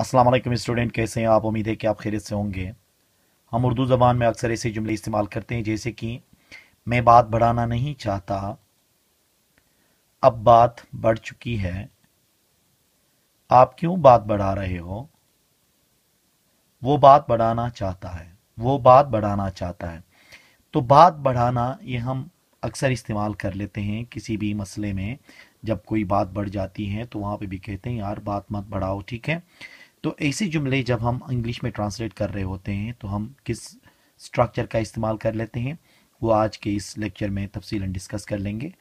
असल स्टूडेंट कैसे हैं आप उम्मीद है कि आप खैरियत से होंगे हम उर्दू ज़बान में अक्सर ऐसे जुमले इस्तेमाल करते हैं जैसे कि मैं बात बढ़ाना नहीं चाहता अब बात बढ़ चुकी है आप क्यों बात बढ़ा रहे हो वो बात बढ़ाना चाहता है वो बात बढ़ाना चाहता है तो बात बढ़ाना ये हम अक्सर इस्तेमाल कर लेते हैं किसी भी मसले में जब कोई बात बढ़ जाती है तो वहाँ पे भी कहते हैं यार बात मत बढ़ाओ ठीक है तो ऐसे जुमले जब हम इंग्लिश में ट्रांसलेट कर रहे होते हैं तो हम किस स्ट्रक्चर का इस्तेमाल कर लेते हैं वो आज के इस लेक्चर में तफसीला डिस्कस कर लेंगे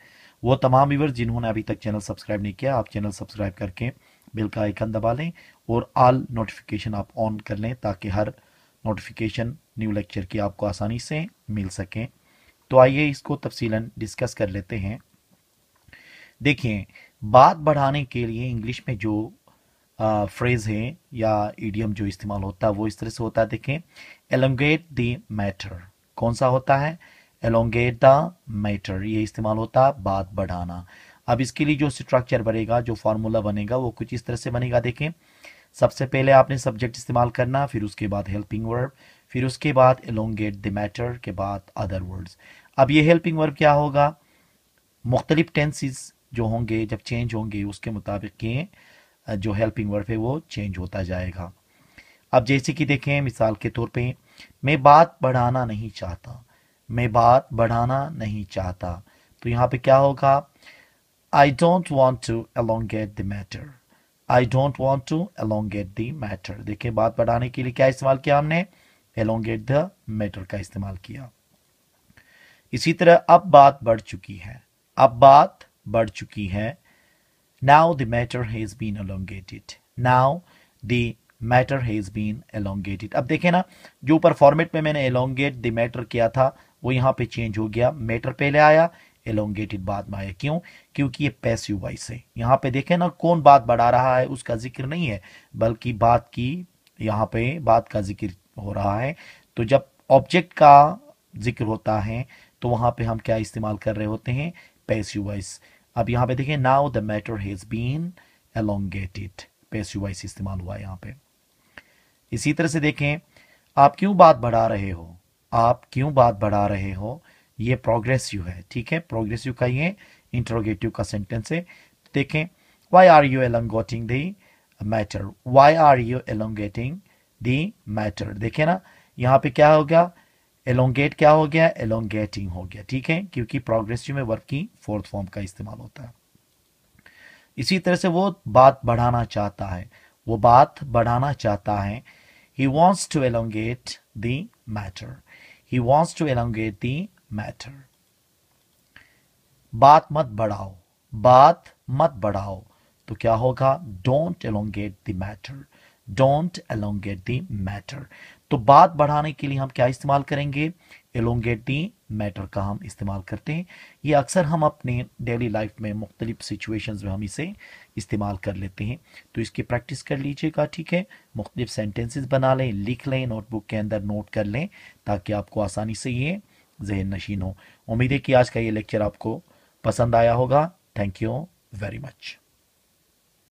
वो तमाम व्यवर्स जिन्होंने अभी तक चैनल सब्सक्राइब नहीं किया आप चैनल सब्सक्राइब करके बिल का आइकन दबा लें और आल नोटिफिकेशन आप ऑन कर लें ताकि हर नोटिफिकेशन न्यू लेक्चर की आपको आसानी से मिल सकें तो आइए इसको तफसीला डिस्कस कर लेते हैं देखिए बात बढ़ाने के लिए इंग्लिश में जो फ्रेज है या ईडियम जो इस्तेमाल होता है वो इस तरह से होता है देखें एलोंगेट द मैटर कौन सा होता है एलोंगेट द मैटर ये इस्तेमाल होता है बात बढ़ाना अब इसके लिए जो स्ट्रक्चर बनेगा जो फार्मूला बनेगा वो कुछ इस तरह से बनेगा देखें सबसे पहले आपने सब्जेक्ट इस्तेमाल करना फिर उसके बाद हेल्पिंग वर्ब फिर उसके बाद एलोंगेट द मैटर के बाद अदर वर्ड्स अब ये हेल्पिंग वर्ब क्या होगा मुख्तलिफ टेंसेज जो होंगे जब चेंज होंगे उसके मुताबिक जो हेल्पिंग वर्ड है वो चेंज होता जाएगा अब जैसे कि देखें मिसाल के तौर पे मैं बात बढ़ाना नहीं चाहता मैं बात बढ़ाना नहीं चाहता तो यहाँ पे क्या होगा I don't want to get the matter I don't want to get the matter देखें बात बढ़ाने के लिए क्या इस्तेमाल किया हमने एलोंगेट द मैटर का इस्तेमाल किया इसी तरह अब बात बढ़ चुकी है अब बात बढ़ चुकी है Now the matter has been elongated. Now the matter has been elongated. अब देखें ना जो ऊपर फॉर्मेट में मैंने elongate the matter किया था वो यहाँ पे चेंज हो गया मैटर पहले आया elongated बाद में आया क्यों क्योंकि ये passive voice है यहाँ पे देखें ना कौन बात बढ़ा रहा है उसका जिक्र नहीं है बल्कि बात की यहाँ पे बात का जिक्र हो रहा है तो जब ऑब्जेक्ट का जिक्र होता है तो वहां पे हम क्या इस्तेमाल कर रहे होते हैं पैसिव वॉइस अब यहाँ पे देखिए now the matter has been elongated passive voice इस्तेमाल हुआ यहाँ पे इसी तरह से देखें आप क्यों बात बढ़ा रहे हो आप क्यों बात बढ़ा रहे हो ये प्रोग्रेसिव है ठीक है प्रोग्रेसिव का ये इंटरोगेटिव का सेंटेंस है देखें why are you elongating the matter why are you elongating the matter देखें ना यहाँ पे क्या हो गया एलोंगेट क्या हो गया एलोंगेटिंग हो गया ठीक है क्योंकि प्रोग्रेसिव में वर्ब की फोर्थ फॉर्म का इस्तेमाल होता है इसी तरह से वो बात बढ़ाना चाहता है वो बात बढ़ाना चाहता है he wants to elongate the matter he wants to elongate the matter बात मत बढ़ाओ बात मत बढ़ाओ तो क्या होगा don't elongate the matter don't elongate the matter तो बात बढ़ाने के लिए हम क्या इस्तेमाल करेंगे एलोंगेट मैटर का हम इस्तेमाल करते हैं ये अक्सर हम अपने डेली लाइफ में मुख्तलिफ सिचुएशंस में हम इसे इस्तेमाल कर लेते हैं तो इसकी प्रैक्टिस कर लीजिएगा ठीक है मुख्तलिफ सेंटेंसेस बना लें लिख लें नोटबुक के अंदर नोट कर लें ताकि आपको आसानी से ये जहन नशीन हो उम्मीद है कि आज का ये लेक्चर आपको पसंद आया होगा थैंक यू वेरी मच